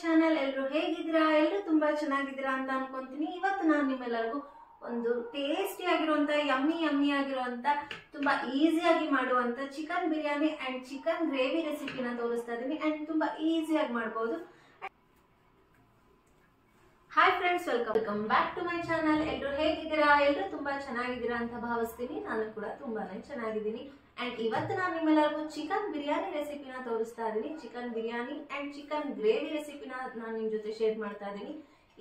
channel ಎಲ್ಲರೂ ಹೇಗಿದ್ದೀರಾ ಎಲ್ಲರೂ ತುಂಬಾ ಚೆನ್ನಾಗಿದ್ದೀರಾ ಅಂತ ಅನ್ಕೊಂತೀನಿ ಇವತ್ತು ನಾನು ನಿಮ್ಮೆಲ್ಲರಿಗೂ ಒಂದು ಟೇಸ್ಟಿ ಆಗಿರುವಂತ ಯಮ್ಮಿ ಯಮ್ಮಿ ಆಗಿರುವಂತ ತುಂಬಾ ಈಸಿಯಾಗಿ ಮಾಡುವಂತ chicken biryani and chicken gravy ರೆಸಿಪಿನ ತೋರಿಸ್ತಾ ಇದ್ದೀನಿ ಅಂಡ್ ತುಂಬಾ ಈಸಿಯಾಗಿ ಮಾಡಬಹುದು hi friends welcome welcome back to my channel ಎಲ್ಲರೂ ಹೇಗಿದ್ದೀರಾ ಎಲ್ಲರೂ ತುಂಬಾ ಚೆನ್ನಾಗಿದ್ದೀರಾ ಅಂತ ಭಾವಿಸ್ತೀನಿ ನಾನು ಕೂಡ ತುಂಬಾನೇ ಚೆನ್ನಾಗಿದ್ದೀನಿ ಅಂಡ್ ಇವತ್ತು ನಾನು ನಿಮ್ಮೆಲ್ಲರಿಗೂ ಚಿಕನ್ ಬಿರಿಯಾನಿ ರೆಸಿಪಿನ ತೋರಿಸ್ತಾ ಇದ್ದೀನಿ chicken biryani and chicken gravy ರೆಸಿಪಿನ ನಾನು ನಿಮ್ ಜೊತೆ ಶೇರ್ ಮಾಡ್ತಾ ಇದ್ದೀನಿ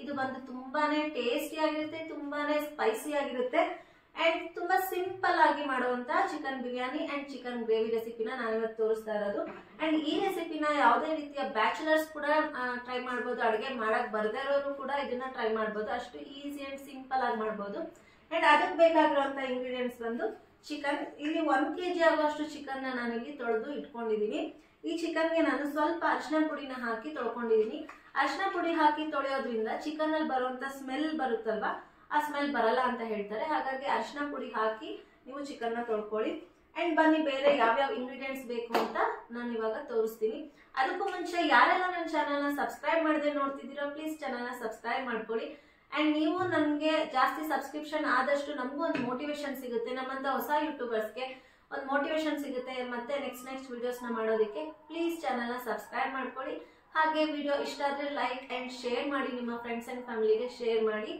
ಇದು ಬಂದು ತುಂಬಾನೇ ಟೇಸ್ಟಿ ಆಗಿರುತ್ತೆ ತುಂಬಾನೇ ಸ್ಪೈಸಿ ಆಗಿರುತ್ತೆ ಅಂಡ್ ತುಂಬಾ ಸಿಂಪಲ್ ಆಗಿ ಮಾಡುವಂತ chicken biryani and chicken gravy ರೆಸಿಪಿನ ಇವತ್ತು ತೋರಿಸ್ತಾ ಇರೋದು ಅಂಡ್ ಈ ರೆಸಿಪಿನ ಯಾವುದೇ ರೀತಿಯ ಬ್ಯಾಚುಲರ್ಸ್ ಕೂಡ ಟ್ರೈ ಮಾಡಬಹುದು ಅಡುಗೆ ಮಾಡಕ್ ಬರದೇ ಇರೋರು ಕೂಡ ಇದನ್ನ ಟ್ರೈ ಮಾಡಬಹುದು ಅಷ್ಟು ಈಸಿ ಅಂಡ್ ಸಿಂಪಲ್ ಆಗಿ ಮಾಡಬಹುದು ಅಂಡ್ ಅದಕ್ಕೆ ಬೇಕಾಗಿರುವಂತ ಇಂಗ್ರೀಡಿಯೆಂಟ್ಸ್ ಬಂದು ಚಿಕನ್ ಇಲ್ಲಿ ಒಂದ್ ಕೆಜಿ ಆಗುವಷ್ಟು ಚಿಕನ್ ನಾನು ಇಲ್ಲಿ ತೊಳೆದು ಇಟ್ಕೊಂಡಿದೀನಿ ಈ ಚಿಕನ್ಗೆ ನಾನು ಸ್ವಲ್ಪ ಅರಿಶಿನ ಪುಡಿನ ಹಾಕಿ ತೊಳ್ಕೊಂಡಿದೀನಿ ಅರಿಶಿನ ಪುಡಿ ಹಾಕಿ ತೊಳೆಯೋದ್ರಿಂದ ಚಿಕನ್ ಅಲ್ಲಿ ಬರುವಂತ ಸ್ಮೆಲ್ ಬರುತ್ತಲ್ವಾ ಆ ಸ್ಮೆಲ್ ಬರಲ್ಲ ಅಂತ ಹೇಳ್ತಾರೆ ಹಾಗಾಗಿ ಅರ್ಶಿನ ಪುಡಿ ಹಾಕಿ ನೀವು ಚಿಕನ್ ನ ತೊಳ್ಕೊಳ್ಳಿ ಅಂಡ್ ಬನ್ನಿ ಬೇರೆ ಯಾವ್ಯಾವ ಇಂಗ್ರೀಡಿಯೆಂಟ್ಸ್ ಬೇಕು ಅಂತ ನಾನು ಇವಾಗ ತೋರಿಸ್ತೀನಿ ಅದಕ್ಕೂ ಮುಂಚೆ ಯಾರೆಲ್ಲ ನನ್ನ ಚಾನಲ್ನ ಸಬ್ಸ್ಕ್ರೈಬ್ ಮಾಡದೆ ನೋಡ್ತಿದ್ದೀರೋ ಪ್ಲೀಸ್ ಚಾನಲ್ನ ಸಬ್ಸ್ಕ್ರೈಬ್ ಮಾಡ್ಕೊಳ್ಳಿ ಅಂಡ್ ನೀವು ನನಗೆ ಜಾಸ್ತಿ ಸಬ್ಸ್ಕ್ರಿಪ್ಷನ್ ಆದಷ್ಟು ನಮಗೂ ಒಂದು ಮೋಟಿವೇಶನ್ ಸಿಗುತ್ತೆ ನಮ್ಮಂತ ಹೊಸ ಯೂಟ್ಯೂಬರ್ಸ್ಗೆ ಒಂದು ಮೋಟಿವೇಶನ್ ಸಿಗುತ್ತೆ ಮತ್ತೆ ನೆಕ್ಸ್ಟ್ ನೆಕ್ಸ್ಟ್ ನ ಮಾಡೋದಕ್ಕೆ ಪ್ಲೀಸ್ ಚಾನಲ್ನ ಸಬ್ಸ್ಕ್ರೈಬ್ ಮಾಡ್ಕೊಳ್ಳಿ ಹಾಗೆ ವಿಡಿಯೋ ಇಷ್ಟ ಆದ್ರೆ ಲೈಕ್ ಆ್ಯಂಡ್ ಶೇರ್ ಮಾಡಿ ನಿಮ್ಮ ಫ್ರೆಂಡ್ಸ್ ಆ್ಯಂಡ್ ಫ್ಯಾಮಿಲಿಗೆ ಶೇರ್ ಮಾಡಿ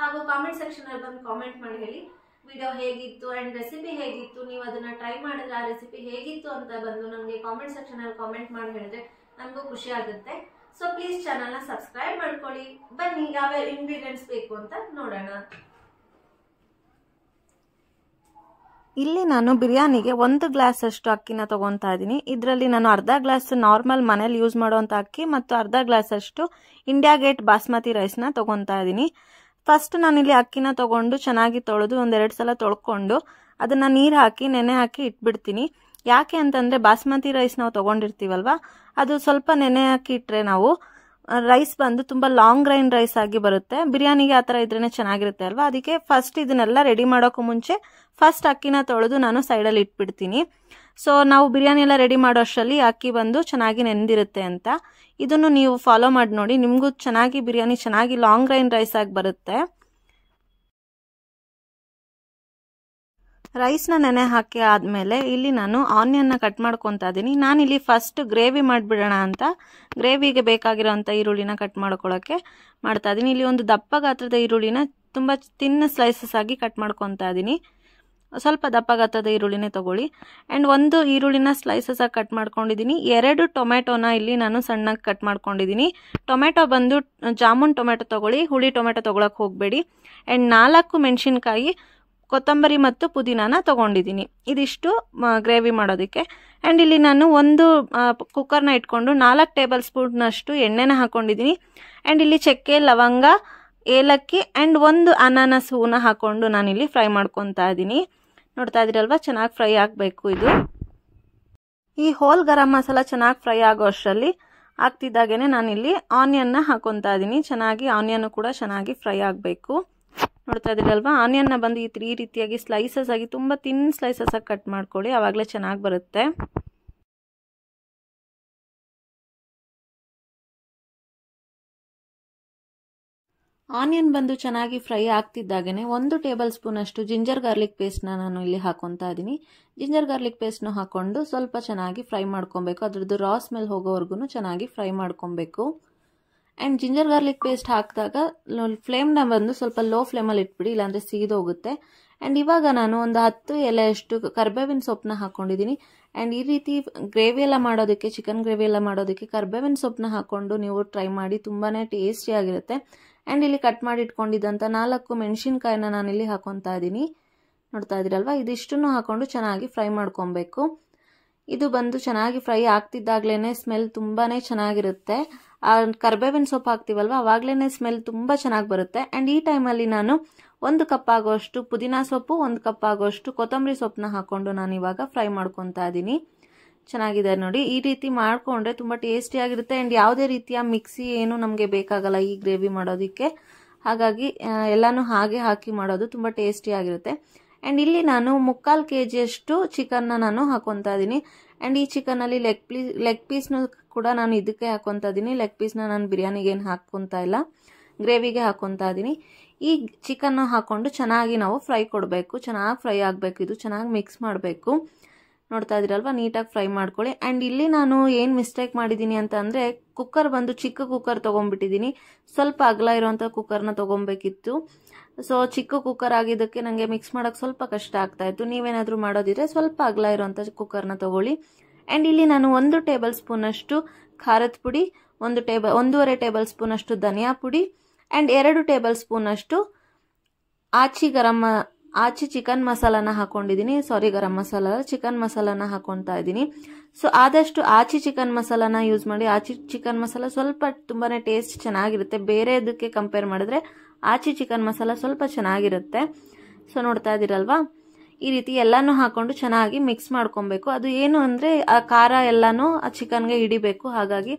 ಹಾಗೂ ಕಾಮೆಂಟ್ ಸೆಕ್ಷನಲ್ಲಿ ಬಂದು ಕಾಮೆಂಟ್ ಮಾಡಿ ಹೇಳಿ ವಿಡಿಯೋ ಹೇಗಿತ್ತು ಆ್ಯಂಡ್ ರೆಸಿಪಿ ಹೇಗಿತ್ತು ನೀವು ಅದನ್ನು ಟ್ರೈ ಮಾಡಿದ್ರೆ ಆ ರೆಸಿಪಿ ಹೇಗಿತ್ತು ಅಂತ ಬಂದು ನಮಗೆ ಕಾಮೆಂಟ್ ಸೆಕ್ಷನಲ್ಲಿ ಕಾಮೆಂಟ್ ಮಾಡಿ ಹೇಳಿದ್ರೆ ನಮಗೂ ಖುಷಿ ಆಗುತ್ತೆ ಸೊ ಪ್ಲೀಸ್ ಚಾನಲ್ನ ಸಬ್ಸ್ಕ್ರೈಬ್ ಮಾಡ್ಕೊಳ್ಳಿ ಬನ್ನಿ ಯಾವ್ಯಾವ ಇಂಗ್ರೀಡಿಯೆಂಟ್ಸ್ ಬೇಕು ಅಂತ ನೋಡೋಣ ಇಲ್ಲಿ ನಾನು ಬಿರಿಯಾನಿಗೆ ಒಂದು ಗ್ಲಾಸ್ ಅಷ್ಟು ಅಕ್ಕಿನ ತಗೊಂತಾ ಇದ್ದೀನಿ ಇದರಲ್ಲಿ ನಾನು ಅರ್ಧ ಗ್ಲಾಸ್ ನಾರ್ಮಲ್ ಮನೇಲಿ ಯೂಸ್ ಮಾಡುವಂಥ ಅಕ್ಕಿ ಮತ್ತು ಅರ್ಧ ಗ್ಲಾಸ್ ಅಷ್ಟು ಇಂಡಿಯಾ ಗೇಟ್ ಬಾಸ್ಮತಿ ರೈಸ್ನ ತೊಗೊತಾ ಇದ್ದೀನಿ ಫಸ್ಟ್ ಇಲ್ಲಿ ಅಕ್ಕಿನ ತಗೊಂಡು ಚೆನ್ನಾಗಿ ತೊಳೆದು ಒಂದೆರಡು ಸಲ ತೊಳ್ಕೊಂಡು ಅದನ್ನು ನೀರು ಹಾಕಿ ನೆನೆ ಹಾಕಿ ಇಟ್ಬಿಡ್ತೀನಿ ಯಾಕೆ ಅಂತಂದರೆ ಬಾಸ್ಮತಿ ರೈಸ್ ನಾವು ತೊಗೊಂಡಿರ್ತೀವಲ್ವ ಅದು ಸ್ವಲ್ಪ ನೆನೆ ಹಾಕಿ ಇಟ್ಟರೆ ನಾವು ರೈಸ್ ಬಂದು ತುಂಬ ಲಾಂಗ್ ಗ್ರೈನ್ ರೈಸ್ ಆಗಿ ಬರುತ್ತೆ ಬಿರಿಯಾನಿಗೆ ಆ ಥರ ಇದ್ರೇ ಚೆನ್ನಾಗಿರುತ್ತೆ ಅಲ್ವಾ ಅದಕ್ಕೆ ಫಸ್ಟ್ ಇದನ್ನೆಲ್ಲ ರೆಡಿ ಮಾಡೋಕ್ಕೂ ಮುಂಚೆ ಫಸ್ಟ್ ಅಕ್ಕಿನ ತೊಳೆದು ನಾನು ಸೈಡಲ್ಲಿ ಇಟ್ಬಿಡ್ತೀನಿ ಸೊ ನಾವು ಬಿರಿಯಾನಿ ಎಲ್ಲ ರೆಡಿ ಮಾಡೋ ಅಷ್ಟರಲ್ಲಿ ಅಕ್ಕಿ ಬಂದು ಚೆನ್ನಾಗಿ ನೆನೆದಿರುತ್ತೆ ಅಂತ ಇದನ್ನು ನೀವು ಫಾಲೋ ಮಾಡಿ ನೋಡಿ ನಿಮಗೂ ಚೆನ್ನಾಗಿ ಬಿರಿಯಾನಿ ಚೆನ್ನಾಗಿ ಲಾಂಗ್ ರೈನ್ ರೈಸ್ ಆಗಿ ಬರುತ್ತೆ ರೈಸ್ನ ನೆನೆ ಹಾಕಿ ಆದಮೇಲೆ ಇಲ್ಲಿ ನಾನು ಆನಿಯನ್ನ ಕಟ್ ಮಾಡ್ಕೊತಾ ಇದ್ದೀನಿ ನಾನಿಲ್ಲಿ ಫಸ್ಟ್ ಗ್ರೇವಿ ಮಾಡಿಬಿಡೋಣ ಅಂತ ಗ್ರೇವಿಗೆ ಬೇಕಾಗಿರೋಂಥ ಈರುಳ್ಳಿನ ಕಟ್ ಮಾಡ್ಕೊಳ್ಳೋಕ್ಕೆ ಮಾಡ್ತಾ ಇದ್ದೀನಿ ಇಲ್ಲಿ ಒಂದು ದಪ್ಪ ಗಾತ್ರದ ಈರುಳ್ಳಿನ ತುಂಬ ತಿನ್ನ ಸ್ಲೈಸಸ್ ಆಗಿ ಕಟ್ ಮಾಡ್ಕೊತಾ ಇದ್ದೀನಿ ಸ್ವಲ್ಪ ದಪ್ಪಗಾತದ ಈರುಳ್ಳಿನೇ ತೊಗೊಳ್ಳಿ ಆ್ಯಂಡ್ ಒಂದು ಈರುಳ್ಳಿನ ಆಗಿ ಕಟ್ ಮಾಡ್ಕೊಂಡಿದ್ದೀನಿ ಎರಡು ಟೊಮೆಟೊನ ಇಲ್ಲಿ ನಾನು ಸಣ್ಣಗೆ ಕಟ್ ಮಾಡ್ಕೊಂಡಿದ್ದೀನಿ ಟೊಮೆಟೊ ಬಂದು ಜಾಮೂನ್ ಟೊಮೆಟೊ ತೊಗೊಳ್ಳಿ ಹುಳಿ ಟೊಮೆಟೊ ತೊಗೊಳಕ್ಕೆ ಹೋಗಬೇಡಿ ಆ್ಯಂಡ್ ನಾಲ್ಕು ಮೆಣಸಿನ್ಕಾಯಿ ಕೊತ್ತಂಬರಿ ಮತ್ತು ಪುದೀನಾನ ತೊಗೊಂಡಿದ್ದೀನಿ ಇದಿಷ್ಟು ಗ್ರೇವಿ ಮಾಡೋದಕ್ಕೆ ಆ್ಯಂಡ್ ಇಲ್ಲಿ ನಾನು ಒಂದು ಕುಕ್ಕರ್ನ ಇಟ್ಕೊಂಡು ನಾಲ್ಕು ಟೇಬಲ್ ಸ್ಪೂನ್ನಷ್ಟು ಎಣ್ಣೆನ ಹಾಕ್ಕೊಂಡಿದ್ದೀನಿ ಆ್ಯಂಡ್ ಇಲ್ಲಿ ಚಕ್ಕೆ ಲವಂಗ ಏಲಕ್ಕಿ ಆ್ಯಂಡ್ ಒಂದು ಅನಾನಸ್ ಹೂವನ್ನ ಹಾಕ್ಕೊಂಡು ನಾನಿಲ್ಲಿ ಫ್ರೈ ಮಾಡ್ಕೊತಾ ಇದ್ದೀನಿ ನೋಡ್ತಾ ಇದ್ರಲ್ವ ಚೆನ್ನಾಗಿ ಫ್ರೈ ಆಗಬೇಕು ಇದು ಈ ಹೋಲ್ ಗರಂ ಮಸಾಲ ಚೆನ್ನಾಗಿ ಫ್ರೈ ಆಗೋ ಅಷ್ಟರಲ್ಲಿ ಆಗ್ತಿದ್ದಾಗೇನೆ ನಾನಿಲ್ಲಿ ಆನಿಯನ್ನ ಹಾಕೊತಾ ಇದ್ದೀನಿ ಚೆನ್ನಾಗಿ ಆನಿಯನ್ನು ಕೂಡ ಚೆನ್ನಾಗಿ ಫ್ರೈ ಆಗಬೇಕು ನೋಡ್ತಾ ಇದ್ದೀರಲ್ವಾ ಆನಿಯನ್ನ ಬಂದು ಈ ರೀತಿಯಾಗಿ ಸ್ಲೈಸಸ್ ಆಗಿ ತುಂಬ ತಿನ್ ಸ್ಲೈಸಸ್ ಆಗಿ ಕಟ್ ಮಾಡ್ಕೊಳ್ಳಿ ಆವಾಗಲೇ ಚೆನ್ನಾಗಿ ಬರುತ್ತೆ ಆನಿಯನ್ ಬಂದು ಚೆನ್ನಾಗಿ ಫ್ರೈ ಆಗ್ತಿದ್ದಾಗೇ ಒಂದು ಟೇಬಲ್ ಸ್ಪೂನ್ ಅಷ್ಟು ಜಿಂಜರ್ ಗಾರ್ಲಿಕ್ ಪೇಸ್ಟ್ನ ನಾನು ಇಲ್ಲಿ ಹಾಕೊತಾ ಇದ್ದೀನಿ ಜಿಂಜರ್ ಗಾರ್ಲಿಕ್ ಪೇಸ್ಟ್ನ ಹಾಕ್ಕೊಂಡು ಸ್ವಲ್ಪ ಚೆನ್ನಾಗಿ ಫ್ರೈ ಮಾಡ್ಕೊಬೇಕು ಅದ್ರದ್ದು ರಾ ಸ್ಮೆಲ್ ಹೋಗೋವರೆಗೂ ಚೆನ್ನಾಗಿ ಫ್ರೈ ಮಾಡ್ಕೊಬೇಕು ಆ್ಯಂಡ್ ಜಿಂಜರ್ ಗಾರ್ಲಿಕ್ ಪೇಸ್ಟ್ ಹಾಕಿದಾಗ ಫ್ಲೇಮ್ನ ಬಂದು ಸ್ವಲ್ಪ ಲೋ ಫ್ಲೇಮಲ್ಲಿ ಇಟ್ಬಿಡಿ ಇಲ್ಲಾಂದರೆ ಸೀದೋಗುತ್ತೆ ಆ್ಯಂಡ್ ಇವಾಗ ನಾನು ಒಂದು ಹತ್ತು ಎಲೆಯಷ್ಟು ಕರ್ಬೇವಿನ ಸೊಪ್ಪನ್ನ ಹಾಕ್ಕೊಂಡಿದ್ದೀನಿ ಆ್ಯಂಡ್ ಈ ರೀತಿ ಗ್ರೇವಿ ಎಲ್ಲ ಮಾಡೋದಕ್ಕೆ ಚಿಕನ್ ಗ್ರೇವಿ ಎಲ್ಲ ಮಾಡೋದಕ್ಕೆ ಕರ್ಬೇವಿನ ಸೊಪ್ಪನ್ನ ಹಾಕ್ಕೊಂಡು ನೀವು ಟ್ರೈ ಮಾಡಿ ತುಂಬಾ ಟೇಸ್ಟಿಯಾಗಿರುತ್ತೆ ಆ್ಯಂಡ್ ಇಲ್ಲಿ ಕಟ್ ಮಾಡಿ ಇಟ್ಕೊಂಡಿದ್ದಂಥ ನಾಲ್ಕು ಮೆಣಸಿನ್ಕಾಯಿನ ನಾನಿಲ್ಲಿ ಹಾಕೊತಾ ಇದ್ದೀನಿ ನೋಡ್ತಾ ಇದ್ದೀರಲ್ವ ಇದಿಷ್ಟನ್ನು ಹಾಕೊಂಡು ಚೆನ್ನಾಗಿ ಫ್ರೈ ಮಾಡ್ಕೊಬೇಕು ಇದು ಬಂದು ಚೆನ್ನಾಗಿ ಫ್ರೈ ಆಗ್ತಿದ್ದಾಗಲೇ ಸ್ಮೆಲ್ ತುಂಬಾ ಚೆನ್ನಾಗಿರುತ್ತೆ ಆ ಕರ್ಬೇವಿನ ಸೊಪ್ಪು ಹಾಕ್ತೀವಲ್ವ ಅವಾಗಲೇ ಸ್ಮೆಲ್ ತುಂಬ ಚೆನ್ನಾಗಿ ಬರುತ್ತೆ ಆ್ಯಂಡ್ ಈ ಟೈಮಲ್ಲಿ ನಾನು ಒಂದು ಕಪ್ ಆಗೋಷ್ಟು ಪುದೀನಾ ಸೊಪ್ಪು ಒಂದು ಕಪ್ ಆಗೋಷ್ಟು ಕೊತ್ತಂಬರಿ ಸೊಪ್ಪನ್ನ ಹಾಕ್ಕೊಂಡು ನಾನು ಇವಾಗ ಫ್ರೈ ಮಾಡ್ಕೊತಾ ಇದ್ದೀನಿ ಚೆನ್ನಾಗಿದೆ ನೋಡಿ ಈ ರೀತಿ ಮಾಡಿಕೊಂಡ್ರೆ ತುಂಬ ಟೇಸ್ಟಿಯಾಗಿರುತ್ತೆ ಆ್ಯಂಡ್ ಯಾವುದೇ ರೀತಿಯ ಮಿಕ್ಸಿ ಏನು ನಮಗೆ ಬೇಕಾಗಲ್ಲ ಈ ಗ್ರೇವಿ ಮಾಡೋದಕ್ಕೆ ಹಾಗಾಗಿ ಎಲ್ಲನೂ ಹಾಗೆ ಹಾಕಿ ಮಾಡೋದು ತುಂಬ ಟೇಸ್ಟಿಯಾಗಿರುತ್ತೆ ಆ್ಯಂಡ್ ಇಲ್ಲಿ ನಾನು ಮುಕ್ಕಾಲು ಕೆ ಜಿಯಷ್ಟು ಚಿಕನ್ನ ನಾನು ಹಾಕೊತಾ ಇದ್ದೀನಿ ಆ್ಯಂಡ್ ಈ ಚಿಕನ್ನಲ್ಲಿ ಲೆಗ್ ಪೀಸ್ ಲೆಗ್ ಪೀಸ್ನು ಕೂಡ ನಾನು ಇದಕ್ಕೆ ಹಾಕೊತಾ ಇದ್ದೀನಿ ಲೆಗ್ ಪೀಸ್ನ ನಾನು ಬಿರಿಯಾನಿಗೆ ಏನು ಇಲ್ಲ ಗ್ರೇವಿಗೆ ಹಾಕೊತಾ ಇದ್ದೀನಿ ಈ ಚಿಕನ್ನ ಹಾಕ್ಕೊಂಡು ಚೆನ್ನಾಗಿ ನಾವು ಫ್ರೈ ಕೊಡಬೇಕು ಚೆನ್ನಾಗಿ ಫ್ರೈ ಆಗಬೇಕು ಇದು ಚೆನ್ನಾಗಿ ಮಿಕ್ಸ್ ಮಾಡಬೇಕು ನೋಡ್ತಾ ಇದ್ದೀರಲ್ವ ನೀಟಾಗಿ ಫ್ರೈ ಮಾಡ್ಕೊಳ್ಳಿ ಆ್ಯಂಡ್ ಇಲ್ಲಿ ನಾನು ಏನು ಮಿಸ್ಟೇಕ್ ಮಾಡಿದ್ದೀನಿ ಅಂತ ಅಂದರೆ ಕುಕ್ಕರ್ ಬಂದು ಚಿಕ್ಕ ಕುಕ್ಕರ್ ತೊಗೊಂಡ್ಬಿಟ್ಟಿದ್ದೀನಿ ಸ್ವಲ್ಪ ಅಗಲ ಇರೋವಂಥ ಕುಕ್ಕರ್ನ ತೊಗೊಬೇಕಿತ್ತು ಸೊ ಚಿಕ್ಕ ಕುಕ್ಕರ್ ಆಗಿದ್ದಕ್ಕೆ ನನಗೆ ಮಿಕ್ಸ್ ಮಾಡೋಕ್ಕೆ ಸ್ವಲ್ಪ ಕಷ್ಟ ಆಗ್ತಾ ಇತ್ತು ನೀವೇನಾದರೂ ಮಾಡೋದಿದ್ರೆ ಸ್ವಲ್ಪ ಅಗಲ ಇರೋವಂಥ ಕುಕ್ಕರ್ನ ತೊಗೊಳ್ಳಿ ಆ್ಯಂಡ್ ಇಲ್ಲಿ ನಾನು ಒಂದು ಟೇಬಲ್ ಸ್ಪೂನಷ್ಟು ಖಾರದ ಪುಡಿ ಒಂದು ಟೇಬಲ್ ಒಂದೂವರೆ ಟೇಬಲ್ ಸ್ಪೂನಷ್ಟು ಧನಿಯಾ ಪುಡಿ ಆ್ಯಂಡ್ ಎರಡು ಟೇಬಲ್ ಸ್ಪೂನಷ್ಟು ಆಚಿ ಗರಮ್ ಆಚೆ ಚಿಕನ್ ಮಸಾಲಾನ ಹಾಕೊಂಡಿದ್ದೀನಿ ಸಾರಿ ಗರಂ ಮಸಾಲ ಚಿಕನ್ ಮಸಾಲಾನ ಹಾಕೊತಾ ಇದ್ದೀನಿ ಸೊ ಆದಷ್ಟು ಆಚೆ ಚಿಕನ್ ಮಸಾಲಾನ ಯೂಸ್ ಮಾಡಿ ಆಚೆ ಚಿಕನ್ ಮಸಾಲ ಸ್ವಲ್ಪ ತುಂಬಾ ಟೇಸ್ಟ್ ಚೆನ್ನಾಗಿರುತ್ತೆ ಬೇರೆ ಇದಕ್ಕೆ ಕಂಪೇರ್ ಮಾಡಿದ್ರೆ ಆಚೆ ಚಿಕನ್ ಮಸಾಲ ಸ್ವಲ್ಪ ಚೆನ್ನಾಗಿರುತ್ತೆ ಸೊ ನೋಡ್ತಾ ಇದ್ದೀರಲ್ವಾ ಈ ರೀತಿ ಎಲ್ಲನೂ ಹಾಕೊಂಡು ಚೆನ್ನಾಗಿ ಮಿಕ್ಸ್ ಮಾಡ್ಕೊಬೇಕು ಅದು ಏನು ಅಂದರೆ ಆ ಖಾರ ಎಲ್ಲನೂ ಆ ಚಿಕನ್ಗೆ ಹಿಡಿಬೇಕು ಹಾಗಾಗಿ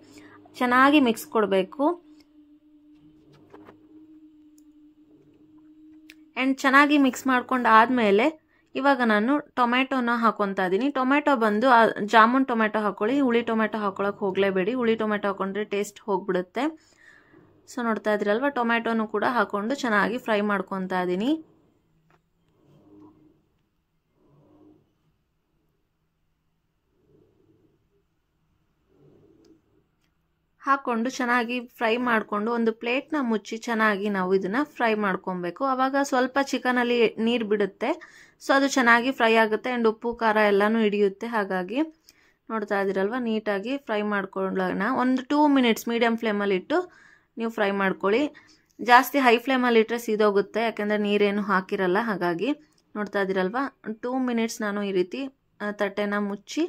ಚೆನ್ನಾಗಿ ಮಿಕ್ಸ್ ಕೊಡಬೇಕು ಆ್ಯಂಡ್ ಚೆನ್ನಾಗಿ ಮಿಕ್ಸ್ ಮಾಡ್ಕೊಂಡು ಆದಮೇಲೆ ಇವಾಗ ನಾನು ಟೊಮ್ಯಾಟೋನ ಹಾಕೊತಾ ಇದ್ದೀನಿ ಟೊಮ್ಯಾಟೊ ಬಂದು ಜಾಮೂನ್ ಟೊಮೆಟೊ ಹಾಕೊಳ್ಳಿ ಹುಳಿ ಟೊಮೆಟೊ ಹಾಕೊಳ್ಳೋಕೆ ಹೋಗಲೇಬೇಡಿ ಹುಳಿ ಟೊಮೆಟೊ ಹಾಕೊಂಡ್ರೆ ಟೇಸ್ಟ್ ಹೋಗ್ಬಿಡುತ್ತೆ ಸೊ ನೋಡ್ತಾ ಇದ್ರಲ್ವ ಟೊಮ್ಯಾಟೋನು ಕೂಡ ಹಾಕೊಂಡು ಚೆನ್ನಾಗಿ ಫ್ರೈ ಮಾಡ್ಕೊತಾ ಇದ್ದೀನಿ ಹಾಕ್ಕೊಂಡು ಚೆನ್ನಾಗಿ ಫ್ರೈ ಮಾಡಿಕೊಂಡು ಒಂದು ಪ್ಲೇಟ್ನ ಮುಚ್ಚಿ ಚೆನ್ನಾಗಿ ನಾವು ಇದನ್ನು ಫ್ರೈ ಮಾಡ್ಕೊಬೇಕು ಆವಾಗ ಸ್ವಲ್ಪ ಚಿಕನಲ್ಲಿ ನೀರು ಬಿಡುತ್ತೆ ಸೊ ಅದು ಚೆನ್ನಾಗಿ ಫ್ರೈ ಆಗುತ್ತೆ ಆ್ಯಂಡ್ ಉಪ್ಪು ಖಾರ ಎಲ್ಲನೂ ಹಿಡಿಯುತ್ತೆ ಹಾಗಾಗಿ ನೋಡ್ತಾ ಇದ್ದೀರಲ್ವ ನೀಟಾಗಿ ಫ್ರೈ ಮಾಡ್ಕೊಳ್ಳೋಣ ಒಂದು ಟೂ ಮಿನಿಟ್ಸ್ ಮೀಡಿಯಮ್ ಫ್ಲೇಮಲ್ಲಿ ಇಟ್ಟು ನೀವು ಫ್ರೈ ಮಾಡ್ಕೊಳ್ಳಿ ಜಾಸ್ತಿ ಹೈ ಫ್ಲೇಮಲ್ಲಿ ಇಟ್ಟರೆ ಸೀದೋಗುತ್ತೆ ಯಾಕೆಂದರೆ ನೀರೇನು ಹಾಕಿರಲ್ಲ ಹಾಗಾಗಿ ನೋಡ್ತಾ ಇದ್ದೀರಲ್ವ ಟೂ ಮಿನಿಟ್ಸ್ ನಾನು ಈ ರೀತಿ ತಟ್ಟೆನ ಮುಚ್ಚಿ